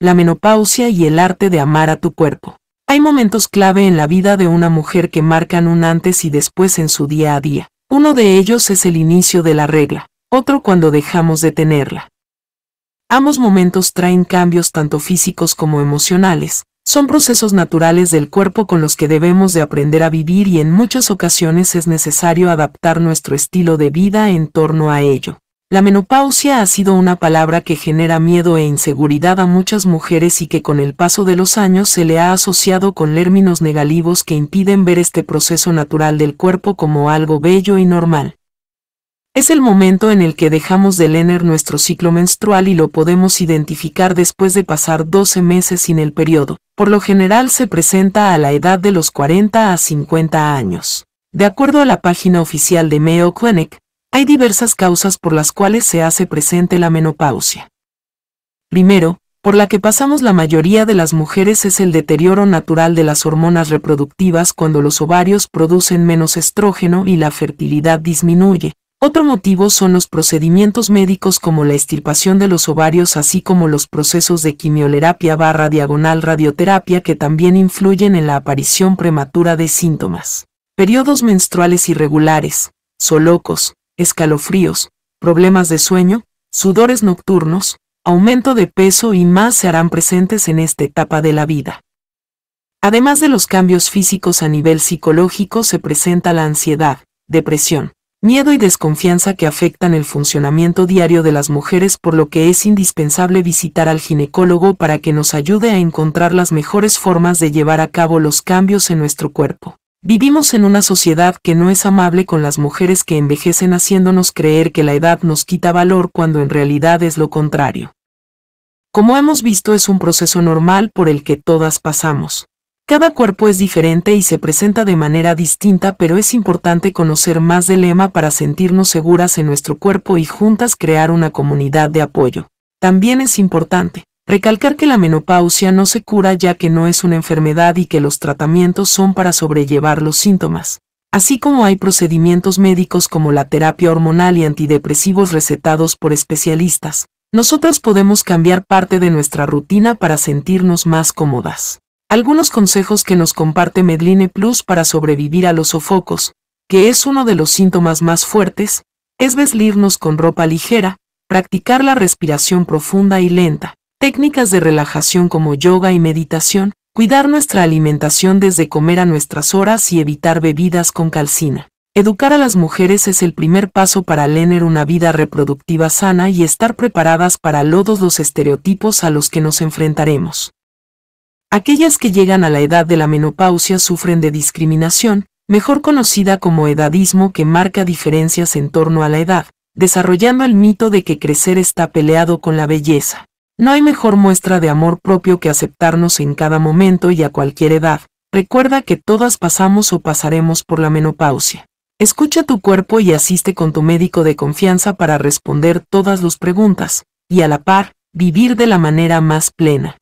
la menopausia y el arte de amar a tu cuerpo. Hay momentos clave en la vida de una mujer que marcan un antes y después en su día a día. Uno de ellos es el inicio de la regla, otro cuando dejamos de tenerla. Ambos momentos traen cambios tanto físicos como emocionales, son procesos naturales del cuerpo con los que debemos de aprender a vivir y en muchas ocasiones es necesario adaptar nuestro estilo de vida en torno a ello. La menopausia ha sido una palabra que genera miedo e inseguridad a muchas mujeres y que con el paso de los años se le ha asociado con términos negativos que impiden ver este proceso natural del cuerpo como algo bello y normal. Es el momento en el que dejamos de leer nuestro ciclo menstrual y lo podemos identificar después de pasar 12 meses sin el periodo. Por lo general se presenta a la edad de los 40 a 50 años. De acuerdo a la página oficial de Mayo Clinic, hay diversas causas por las cuales se hace presente la menopausia. Primero, por la que pasamos la mayoría de las mujeres es el deterioro natural de las hormonas reproductivas cuando los ovarios producen menos estrógeno y la fertilidad disminuye. Otro motivo son los procedimientos médicos como la extirpación de los ovarios así como los procesos de quimioterapia barra diagonal radioterapia que también influyen en la aparición prematura de síntomas. Periodos menstruales irregulares, solocos, escalofríos, problemas de sueño, sudores nocturnos, aumento de peso y más se harán presentes en esta etapa de la vida. Además de los cambios físicos a nivel psicológico se presenta la ansiedad, depresión, miedo y desconfianza que afectan el funcionamiento diario de las mujeres por lo que es indispensable visitar al ginecólogo para que nos ayude a encontrar las mejores formas de llevar a cabo los cambios en nuestro cuerpo. Vivimos en una sociedad que no es amable con las mujeres que envejecen haciéndonos creer que la edad nos quita valor cuando en realidad es lo contrario. Como hemos visto es un proceso normal por el que todas pasamos. Cada cuerpo es diferente y se presenta de manera distinta pero es importante conocer más del lema para sentirnos seguras en nuestro cuerpo y juntas crear una comunidad de apoyo. También es importante Recalcar que la menopausia no se cura ya que no es una enfermedad y que los tratamientos son para sobrellevar los síntomas, así como hay procedimientos médicos como la terapia hormonal y antidepresivos recetados por especialistas. Nosotros podemos cambiar parte de nuestra rutina para sentirnos más cómodas. Algunos consejos que nos comparte Medline Plus para sobrevivir a los sofocos, que es uno de los síntomas más fuertes, es vestirnos con ropa ligera, practicar la respiración profunda y lenta, técnicas de relajación como yoga y meditación, cuidar nuestra alimentación desde comer a nuestras horas y evitar bebidas con calcina. Educar a las mujeres es el primer paso para tener una vida reproductiva sana y estar preparadas para todos los estereotipos a los que nos enfrentaremos. Aquellas que llegan a la edad de la menopausia sufren de discriminación, mejor conocida como edadismo que marca diferencias en torno a la edad, desarrollando el mito de que crecer está peleado con la belleza. No hay mejor muestra de amor propio que aceptarnos en cada momento y a cualquier edad. Recuerda que todas pasamos o pasaremos por la menopausia. Escucha tu cuerpo y asiste con tu médico de confianza para responder todas las preguntas, y a la par, vivir de la manera más plena.